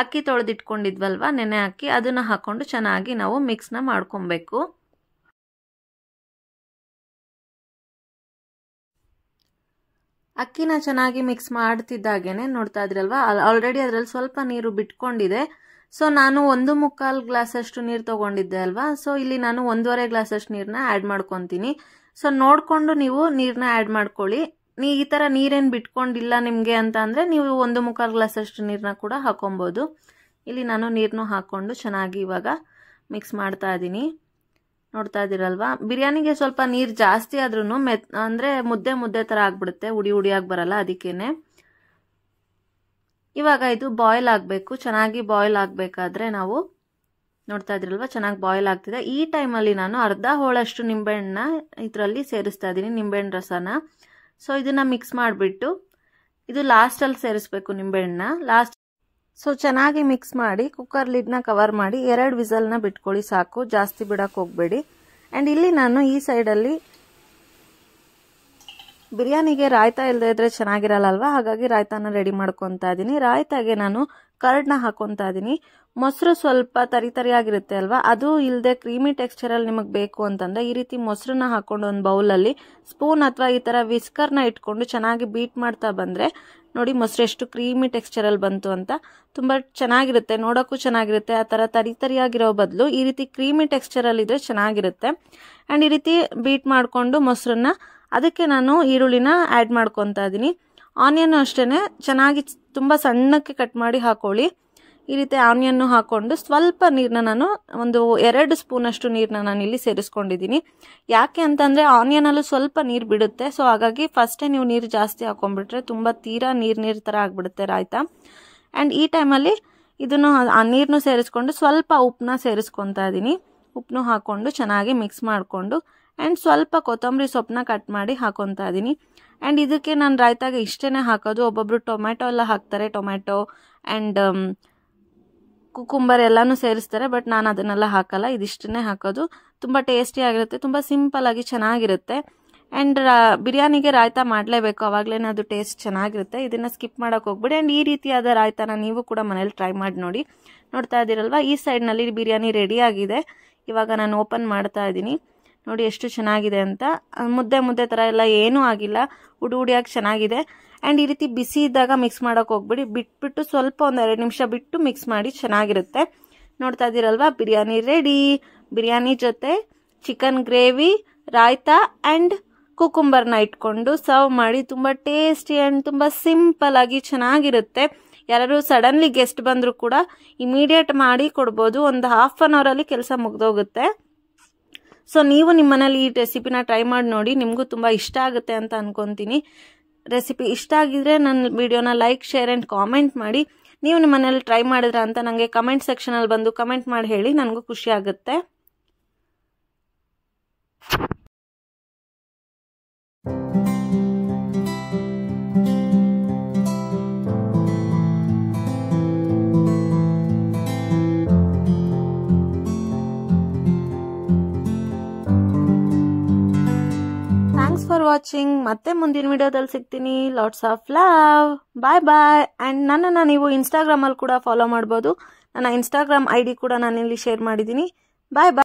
ಅಕ್ಕಿ ತೊಳೆದಿಟ್ಕೊಂಡಿದ್ವಲ್ವ ನೆನೆ ಹಾಕಿ ಅದನ್ನು ಹಾಕ್ಕೊಂಡು ಚೆನ್ನಾಗಿ ನಾವು ಮಿಕ್ಸ್ನ ಮಾಡ್ಕೊಬೇಕು ಅಕ್ಕಿನ ಚೆನ್ನಾಗಿ ಮಿಕ್ಸ್ ಮಾಡ್ತಿದ್ದಾಗೇನೆ ನೋಡ್ತಾ ಇದ್ರಲ್ವಾ ಆಲ್ರೆಡಿ ಅದರಲ್ಲಿ ಸ್ವಲ್ಪ ನೀರು ಬಿಟ್ಕೊಂಡಿದೆ ಸೊ ನಾನು ಒಂದು ಮುಕ್ಕಾಲು ಗ್ಲಾಸಷ್ಟು ನೀರು ತೊಗೊಂಡಿದ್ದೆ ಅಲ್ವಾ ಸೊ ಇಲ್ಲಿ ನಾನು ಒಂದೂವರೆ ಗ್ಲಾಸಷ್ಟು ನೀರನ್ನ ಆ್ಯಡ್ ಮಾಡ್ಕೊತೀನಿ ಸೊ ನೋಡಿಕೊಂಡು ನೀವು ನೀರನ್ನ ಆ್ಯಡ್ ಮಾಡ್ಕೊಳ್ಳಿ ನೀ ಈ ಥರ ನೀರೇನು ಬಿಟ್ಕೊಂಡಿಲ್ಲ ನಿಮಗೆ ಅಂತ ಅಂದರೆ ನೀವು ಒಂದು ಮುಕ್ಕಾಲು ಗ್ಲಾಸಷ್ಟು ನೀರನ್ನ ಕೂಡ ಹಾಕೊಬೋದು ಇಲ್ಲಿ ನಾನು ನೀರನ್ನು ಹಾಕ್ಕೊಂಡು ಚೆನ್ನಾಗಿ ಇವಾಗ ಮಿಕ್ಸ್ ಮಾಡ್ತಾ ಇದ್ದೀನಿ ನೋಡ್ತಾ ಇದ್ದೀರಲ್ವಾ ಬಿರಿಯಾನಿಗೆ ಸ್ವಲ್ಪ ನೀರು ಜಾಸ್ತಿ ಆದ್ರೂ ಮೆತ್ ಅಂದರೆ ಮುದ್ದೆ ಮುದ್ದೆ ಥರ ಆಗ್ಬಿಡುತ್ತೆ ಉಡಿ ಉಡಿಯಾಗಿ ಬರಲ್ಲ ಅದಕ್ಕೇನೆ ಇವಾಗ ಇದು ಬಾಯ್ಲ್ ಆಗಬೇಕು ಚೆನ್ನಾಗಿ ಬಾಯ್ಲ್ ಆಗಬೇಕಾದ್ರೆ ನಾವು ನೋಡ್ತಾ ಇದ್ರಲ್ವಾ ಚೆನ್ನಾಗಿ ಬಾಯ್ಲ್ ಆಗ್ತಿದೆ ಈ ಟೈಮಲ್ಲಿ ನಾನು ಅರ್ಧ ಹೋಳಷ್ಟು ನಿಂಬೆಹಣ್ಣನ್ನ ಇದರಲ್ಲಿ ಸೇರಿಸ್ತಾ ಇದ್ದೀನಿ ನಿಂಬೆಹಣ್ಣು ರಸನ ಸೊ ಇದನ್ನು ಮಿಕ್ಸ್ ಮಾಡಿಬಿಟ್ಟು ಇದು ಲಾಸ್ಟಲ್ಲಿ ಸೇರಿಸ್ಬೇಕು ನಿಂಬೆಹಣ್ಣ ಲಾಸ್ಟ್ ಸೊ ಚೆನ್ನಾಗಿ ಮಿಕ್ಸ್ ಮಾಡಿ ಕುಕ್ಕರ್ ಲಿಡ್ನ ಕವರ್ ಮಾಡಿ ಎರಡು ವಿಸಲ್ನ ಬಿಟ್ಕೊಳ್ಳಿ ಸಾಕು ಜಾಸ್ತಿ ಬಿಡೋಕೆ ಹೋಗಬೇಡಿ ಆ್ಯಂಡ್ ಇಲ್ಲಿ ನಾನು ಈ ಸೈಡಲ್ಲಿ ಬಿರಿಯಾನಿಗೆ ರಾಯ್ತಾ ಇಲ್ಲದ್ರೆ ಇದ್ರೆ ಚೆನ್ನಾಗಿರಲ್ಲಲ್ವಾ ಹಾಗಾಗಿ ರಾಯ್ತಾನ ರೆಡಿ ಮಾಡ್ಕೊತಾ ಇದ್ದೀನಿ ರಾಯ್ತಾಗೆ ನಾನು ಕರ್ಡ್ನ ಹಾಕೊತಾ ಇದ್ದೀನಿ ಮೊಸರು ಸ್ವಲ್ಪ ತರಿ ತರಿಯಾಗಿರುತ್ತೆ ಅಲ್ವಾ ಅದು ಇಲ್ಲದೆ ಕ್ರೀಮಿ ಟೆಕ್ಸ್ಚರಲ್ಲಿ ನಿಮಗೆ ಬೇಕು ಅಂತಂದರೆ ಈ ರೀತಿ ಮೊಸರನ್ನ ಹಾಕೊಂಡು ಒಂದು ಬೌಲಲ್ಲಿ ಸ್ಪೂನ್ ಅಥವಾ ಈ ಥರ ವಿಸ್ಕರ್ನ ಇಟ್ಕೊಂಡು ಚೆನ್ನಾಗಿ ಬೀಟ್ ಮಾಡ್ತಾ ಬಂದರೆ ನೋಡಿ ಮೊಸರು ಎಷ್ಟು ಕ್ರೀಮಿ ಟೆಕ್ಸ್ಚರಲ್ಲಿ ಬಂತು ಅಂತ ತುಂಬ ಚೆನ್ನಾಗಿರುತ್ತೆ ನೋಡೋಕ್ಕೂ ಚೆನ್ನಾಗಿರುತ್ತೆ ಆ ಥರ ತರಿ ತರಿಯಾಗಿರೋ ಬದಲು ಈ ರೀತಿ ಕ್ರೀಮಿ ಟೆಕ್ಸ್ಚರಲ್ಲಿದ್ದರೆ ಚೆನ್ನಾಗಿರುತ್ತೆ ಆ್ಯಂಡ್ ಈ ರೀತಿ ಬೀಟ್ ಮಾಡಿಕೊಂಡು ಮೊಸರನ್ನ ಅದಕ್ಕೆ ನಾನು ಈರುಳ್ಳಿನ ಆ್ಯಡ್ ಮಾಡ್ಕೊತಾ ಇದ್ದೀನಿ ಆನಿಯನ್ನು ಅಷ್ಟೇ ಚೆನ್ನಾಗಿ ತುಂಬ ಸಣ್ಣಕ್ಕೆ ಕಟ್ ಮಾಡಿ ಹಾಕೊಳ್ಳಿ ಈ ರೀತಿ ಆನಿಯನ್ನು ಹಾಕ್ಕೊಂಡು ಸ್ವಲ್ಪ ನೀರನ್ನ ನಾನು ಒಂದು ಎರಡು ಸ್ಪೂನಷ್ಟು ನೀರನ್ನ ನಾನು ಇಲ್ಲಿ ಸೇರಿಸ್ಕೊಂಡಿದ್ದೀನಿ ಯಾಕೆ ಅಂತಂದರೆ ಆನಿಯನಲ್ಲೂ ಸ್ವಲ್ಪ ನೀರು ಬಿಡುತ್ತೆ ಸೊ ಹಾಗಾಗಿ ಫಸ್ಟೇ ನೀವು ನೀರು ಜಾಸ್ತಿ ಹಾಕೊಂಡ್ಬಿಟ್ರೆ ತುಂಬ ತೀರಾ ನೀರು ನೀರು ಥರ ಆಗಿಬಿಡುತ್ತೆ ರಾಯ್ತಾ ಆ್ಯಂಡ್ ಈ ಟೈಮಲ್ಲಿ ಇದನ್ನು ಆ ನೀರನ್ನು ಸೇರಿಸ್ಕೊಂಡು ಸ್ವಲ್ಪ ಉಪ್ಪನ್ನ ಸೇರಿಸ್ಕೊತಾ ಇದ್ದೀನಿ ಉಪ್ಪನ್ನು ಹಾಕ್ಕೊಂಡು ಚೆನ್ನಾಗಿ ಮಿಕ್ಸ್ ಮಾಡಿಕೊಂಡು ಆ್ಯಂಡ್ ಸ್ವಲ್ಪ ಕೊತ್ತಂಬರಿ ಸೊಪ್ಪನ್ನ ಕಟ್ ಮಾಡಿ ಹಾಕೊತಾ ಇದ್ದೀನಿ ಆ್ಯಂಡ್ ಇದಕ್ಕೆ ನಾನು ರಾಯ್ತಾಗ ಇಷ್ಟೇ ಹಾಕೋದು ಒಬ್ಬೊಬ್ರು ಟೊಮ್ಯಾಟೊ ಎಲ್ಲ ಹಾಕ್ತಾರೆ ಟೊಮ್ಯಾಟೊ ಆ್ಯಂಡ್ ಕುಕುಂಬರ್ ಎಲ್ಲಾನು ಸೇರಿಸ್ತಾರೆ ಬಟ್ ನಾನು ಅದನ್ನೆಲ್ಲ ಹಾಕಲ್ಲ ಇದಿಷ್ಟನ್ನೇ ಹಾಕೋದು ತುಂಬ ಟೇಸ್ಟಿಯಾಗಿರುತ್ತೆ ತುಂಬ ಸಿಂಪಲ್ಲಾಗಿ ಚೆನ್ನಾಗಿರುತ್ತೆ ಆ್ಯಂಡ್ ಬಿರಿಯಾನಿಗೆ ರಾಯ್ತ ಮಾಡಲೇಬೇಕು ಆವಾಗಲೇ ಅದು ಟೇಸ್ಟ್ ಚೆನ್ನಾಗಿರುತ್ತೆ ಇದನ್ನು ಸ್ಕಿಪ್ ಮಾಡೋಕೆ ಹೋಗ್ಬಿಡಿ ಆ್ಯಂಡ್ ಈ ರೀತಿಯಾದ ರಾಯ್ತಾನ ನೀವು ಕೂಡ ಮನೇಲಿ ಟ್ರೈ ಮಾಡಿ ನೋಡಿ ನೋಡ್ತಾ ಇದ್ದೀರಲ್ವ ಈ ಸೈಡ್ನಲ್ಲಿ ಬಿರಿಯಾನಿ ರೆಡಿ ಆಗಿದೆ ಇವಾಗ ನಾನು ಓಪನ್ ಮಾಡ್ತಾ ಇದ್ದೀನಿ ನೋಡಿ ಎಷ್ಟು ಚೆನ್ನಾಗಿದೆ ಅಂತ ಮುದ್ದೆ ಮುದ್ದೆ ಥರ ಎಲ್ಲ ಏನೂ ಆಗಿಲ್ಲ ಉಡು ಉಡಿಯಾಗಿ ಚೆನ್ನಾಗಿದೆ ಆ್ಯಂಡ್ ಈ ರೀತಿ ಬಿಸಿ ಇದ್ದಾಗ ಮಿಕ್ಸ್ ಮಾಡೋಕೆ ಹೋಗ್ಬಿಡಿ ಬಿಟ್ಬಿಟ್ಟು ಸ್ವಲ್ಪ ಒಂದು ಎರಡು ನಿಮಿಷ ಬಿಟ್ಟು ಮಿಕ್ಸ್ ಮಾಡಿ ಚೆನ್ನಾಗಿರುತ್ತೆ ನೋಡ್ತಾ ಇದ್ದೀರಲ್ವಾ ಬಿರಿಯಾನಿ ರೆಡಿ ಬಿರಿಯಾನಿ ಜೊತೆ ಚಿಕನ್ ಗ್ರೇವಿ ರಾಯ್ತಾ ಆ್ಯಂಡ್ ಕುಕುಂಬರ್ನ ಇಟ್ಕೊಂಡು ಸರ್ವ್ ಮಾಡಿ ತುಂಬ ಟೇಸ್ಟಿ ಆ್ಯಂಡ್ ತುಂಬ ಸಿಂಪಲ್ಲಾಗಿ ಚೆನ್ನಾಗಿರುತ್ತೆ ಯಾರು ಸಡನ್ಲಿ ಗೆಸ್ಟ್ ಬಂದರೂ ಕೂಡ ಇಮಿಡಿಯೇಟ್ ಮಾಡಿ ಕೊಡ್ಬೋದು ಒಂದು ಹಾಫ್ ಆನ್ ಅವರಲ್ಲಿ ಕೆಲಸ ಮುಗ್ದೋಗುತ್ತೆ ಸೊ ನೀವು ನಿಮ್ಮನೇಲಿ ಈ ರೆಸಿಪಿನ ಟ್ರೈ ಮಾಡಿ ನೋಡಿ ನಿಮಗೂ ತುಂಬ ಇಷ್ಟ ಆಗುತ್ತೆ ಅಂತ ಅನ್ಕೊತೀನಿ ರೆಸಿಪಿ ಇಷ್ಟ ಆಗಿದ್ರೆ ನನ್ನ ವಿಡಿಯೋನ ಲೈಕ್ ಶೇರ್ ಆ್ಯಂಡ್ ಕಾಮೆಂಟ್ ಮಾಡಿ ನೀವು ನಿಮ್ಮ ಮನೇಲಿ ಟ್ರೈ ಮಾಡಿದ್ರ ಅಂತ ನನಗೆ ಕಮೆಂಟ್ ಸೆಕ್ಷನಲ್ಲಿ ಬಂದು ಕಮೆಂಟ್ ಮಾಡಿ ಹೇಳಿ ನನಗೂ ಖುಷಿ ಆಗುತ್ತೆ ಫಾರ್ ವಾಚಿಂಗ್ ಮತ್ತೆ ಮುಂದಿನ ವಿಡಿಯೋದಲ್ಲಿ ಸಿಗ್ತೀನಿ lots of love bye bye and ನನ್ನನ್ನ ನೀವು ಅಲ್ಲಿ ಕೂಡ ಫಾಲೋ ಮಾಡಬಹುದು ನನ್ನ ಇನ್ಸ್ಟಾಗ್ರಾಮ್ ಐಡಿ ಕೂಡ ಕೂಡ ಇಲ್ಲಿ ಶೇರ್ ಮಾಡಿದ್ದೀನಿ ಬಾಯ್ ಬಾಯ್